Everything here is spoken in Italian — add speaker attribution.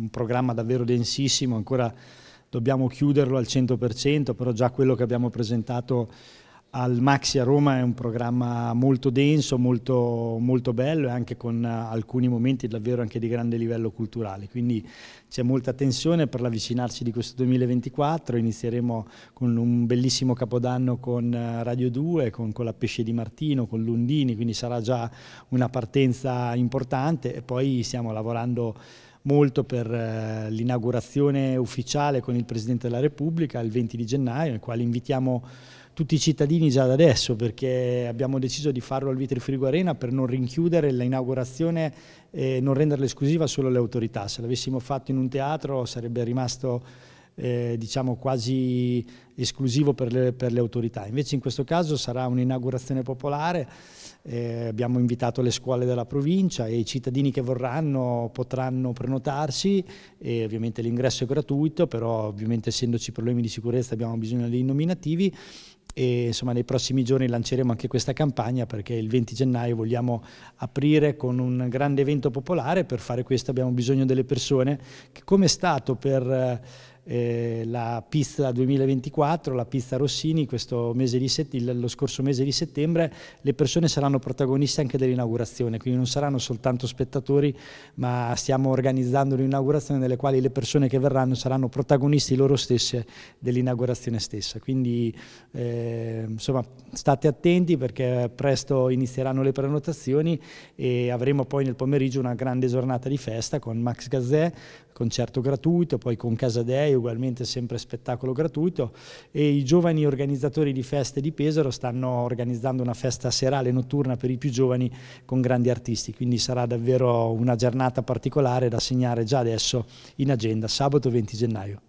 Speaker 1: un programma davvero densissimo, ancora dobbiamo chiuderlo al 100%, però già quello che abbiamo presentato al Maxi a Roma è un programma molto denso, molto, molto bello e anche con eh, alcuni momenti davvero anche di grande livello culturale, quindi c'è molta tensione per l'avvicinarci di questo 2024, inizieremo con un bellissimo capodanno con eh, Radio 2, con, con la Pesce di Martino, con Lundini, quindi sarà già una partenza importante e poi stiamo lavorando molto per eh, l'inaugurazione ufficiale con il Presidente della Repubblica il 20 di gennaio, nel quale invitiamo tutti i cittadini già da adesso perché abbiamo deciso di farlo al Vitrifrigo Arena per non rinchiudere l'inaugurazione e non renderla esclusiva solo alle autorità. Se l'avessimo fatto in un teatro sarebbe rimasto eh, diciamo quasi esclusivo per le, per le, autorità. Invece in questo caso sarà un'inaugurazione popolare, eh, abbiamo invitato le scuole della provincia e i cittadini che vorranno potranno prenotarsi, e ovviamente l'ingresso è gratuito, però ovviamente essendoci problemi di sicurezza abbiamo bisogno dei nominativi e insomma nei prossimi giorni lanceremo anche questa campagna perché il 20 gennaio vogliamo aprire con un grande evento popolare per fare questo abbiamo bisogno delle persone che come è stato per eh, la pista 2024, la pista Rossini, lo scorso mese di settembre, le persone saranno protagoniste anche dell'inaugurazione, quindi non saranno soltanto spettatori, ma stiamo organizzando un'inaugurazione nelle quali le persone che verranno saranno protagonisti loro stesse dell'inaugurazione stessa. Quindi eh, insomma state attenti perché presto inizieranno le prenotazioni e avremo poi nel pomeriggio una grande giornata di festa con Max Gazzè, concerto gratuito, poi con Casadei 6, ugualmente sempre spettacolo gratuito, e i giovani organizzatori di feste di Pesaro stanno organizzando una festa serale notturna per i più giovani con grandi artisti, quindi sarà davvero una giornata particolare da segnare già adesso in agenda, sabato 20 gennaio.